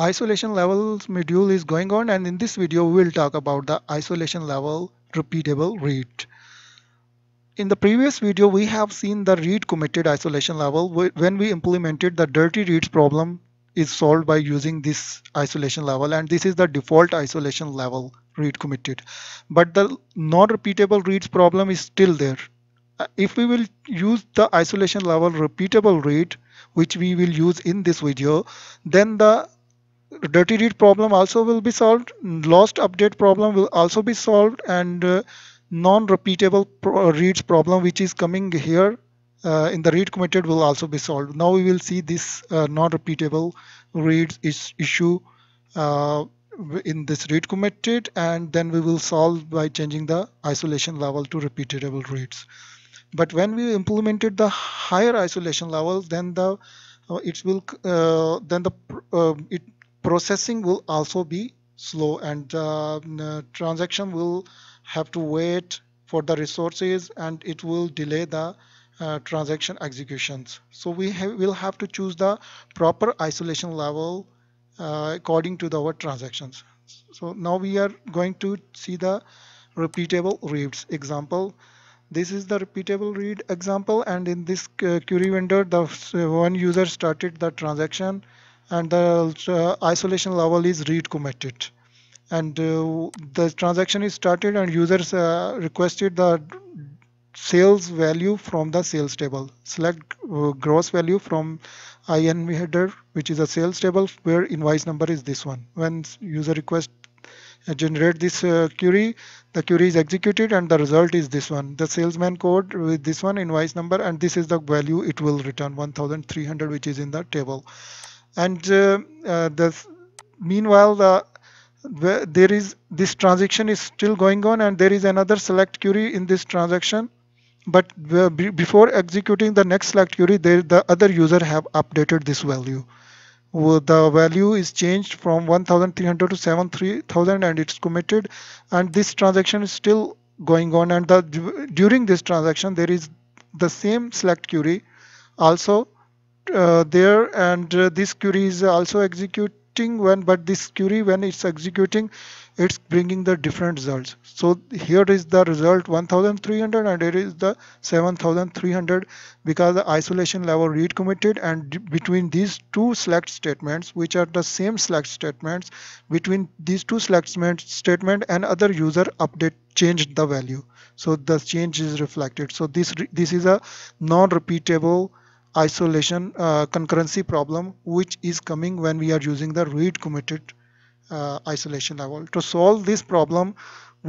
isolation levels module is going on and in this video we will talk about the isolation level repeatable read. In the previous video we have seen the read committed isolation level when we implemented the dirty reads problem is solved by using this isolation level and this is the default isolation level read committed but the non-repeatable reads problem is still there uh, if we will use the isolation level repeatable read which we will use in this video then the dirty read problem also will be solved lost update problem will also be solved and uh, non-repeatable pro uh, reads problem which is coming here uh, in the read committed will also be solved now we will see this uh, non-repeatable reads is issue uh, in this read committed and then we will solve by changing the isolation level to repeatable reads but when we implemented the higher isolation level then the uh, it will uh, then the uh, it processing will also be slow and uh, transaction will have to wait for the resources and it will delay the uh, transaction executions so we will have to choose the proper isolation level uh, according to the, our transactions so now we are going to see the repeatable reads example this is the repeatable read example and in this uh, query vendor the one user started the transaction and the uh, isolation level is read committed and uh, the transaction is started and users uh, requested the sales value from the sales table. Select uh, gross value from INV header, which is a sales table where invoice number is this one. When user request uh, generate this uh, query, the query is executed and the result is this one. The salesman code with this one invoice number and this is the value it will return 1300 which is in the table and uh, uh, the meanwhile the there is this transaction is still going on and there is another select query in this transaction but uh, before executing the next select query there the other user have updated this value the value is changed from 1300 to 7000 and it's committed and this transaction is still going on and the, during this transaction there is the same select query also uh, there and uh, this query is also executing when but this query when it's executing it's bringing the different results so here is the result 1300 and it is the 7300 because the isolation level read committed and between these two select statements which are the same select statements between these two select statement and other user update changed the value so the change is reflected so this this is a non-repeatable isolation uh, concurrency problem which is coming when we are using the read committed uh, isolation level to solve this problem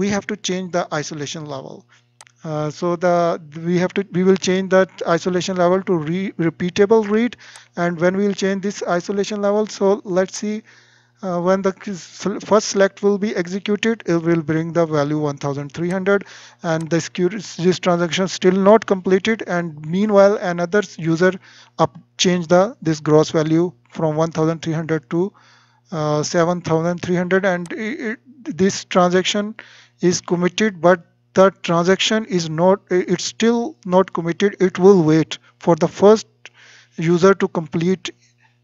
we have to change the isolation level uh, so the we have to we will change that isolation level to re repeatable read and when we will change this isolation level so let's see uh, when the first select will be executed it will bring the value 1300 and this transaction still not completed and meanwhile another user up change the this gross value from 1300 to uh, 7300 and it, it, this transaction is committed but the transaction is not it's still not committed it will wait for the first user to complete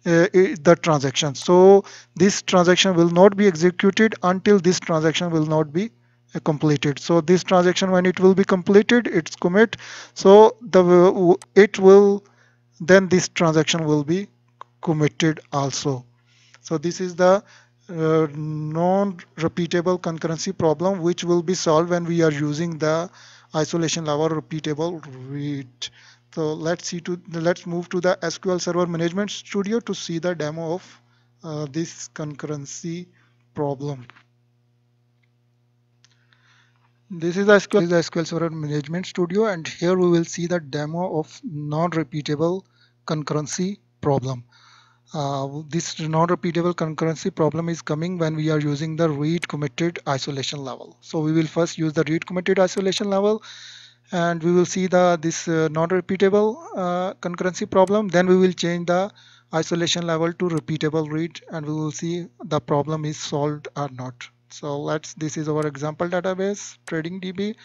uh, the transaction so this transaction will not be executed until this transaction will not be uh, completed so this transaction when it will be completed its commit so the uh, it will then this transaction will be committed also so this is the uh, non-repeatable concurrency problem which will be solved when we are using the isolation level repeatable read so let's see to let's move to the SQL Server Management Studio to see the demo of uh, this concurrency problem. This is, SQL, this is the SQL Server Management Studio and here we will see the demo of non-repeatable concurrency problem. Uh, this non-repeatable concurrency problem is coming when we are using the read committed isolation level. So we will first use the read committed isolation level and we will see the this uh, non-repeatable uh, concurrency problem then we will change the isolation level to repeatable read and we will see the problem is solved or not so let's this is our example database trading db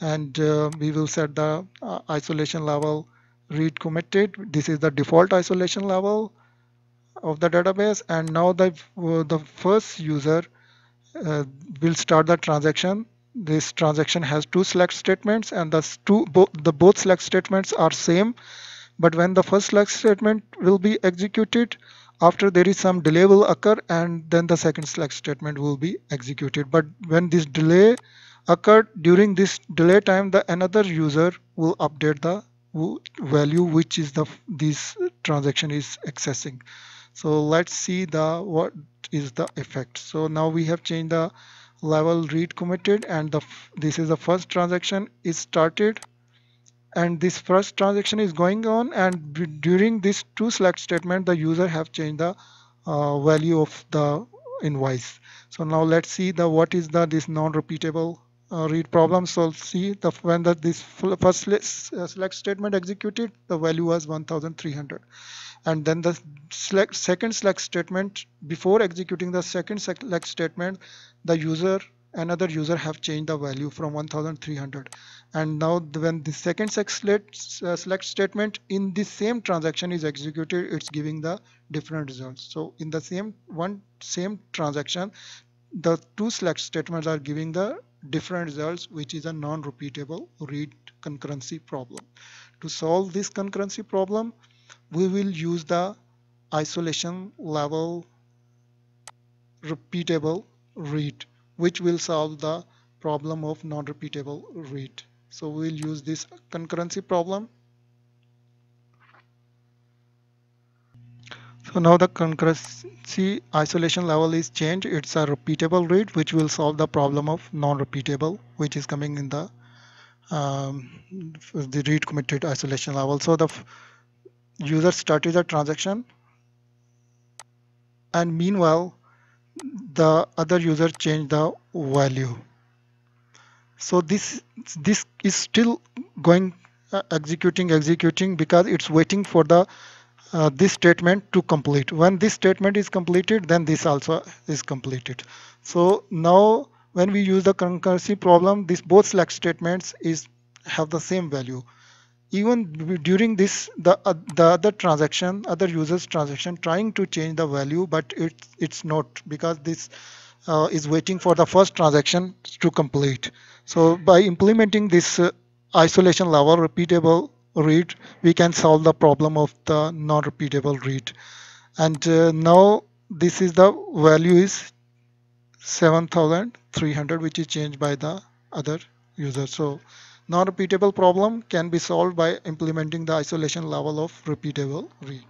and uh, we will set the uh, isolation level read committed this is the default isolation level of the database and now the uh, the first user uh, will start the transaction this transaction has two select statements and the two both the both select statements are same but when the first select statement will be executed after there is some delay will occur and then the second select statement will be executed but when this delay occurred during this delay time the another user will update the value which is the this transaction is accessing so let's see the what is the effect so now we have changed the level read committed and the this is the first transaction is started and this first transaction is going on and during this two select statement the user have changed the uh, value of the invoice so now let's see the what is the this non-repeatable uh, read problem so see the when the this first uh, select statement executed the value was 1300 and then the select, second select statement before executing the second select statement the user another user have changed the value from 1300 and now when the second select, uh, select statement in the same transaction is executed it's giving the different results so in the same one same transaction the two select statements are giving the different results which is a non-repeatable read concurrency problem to solve this concurrency problem we will use the isolation level repeatable read which will solve the problem of non-repeatable read so we'll use this concurrency problem so now the concurrency isolation level is changed it's a repeatable read which will solve the problem of non-repeatable which is coming in the um, the read committed isolation level so the user started the transaction and meanwhile the other user changed the value so this this is still going uh, executing executing because it's waiting for the uh, this statement to complete when this statement is completed then this also is completed so now when we use the concurrency problem this both select statements is have the same value even during this the uh, the other transaction other users transaction trying to change the value but it's it's not because this uh, is waiting for the first transaction to complete so by implementing this uh, isolation level repeatable read we can solve the problem of the non-repeatable read and uh, now this is the value is 7300 which is changed by the other user so Non-repeatable problem can be solved by implementing the isolation level of repeatable read.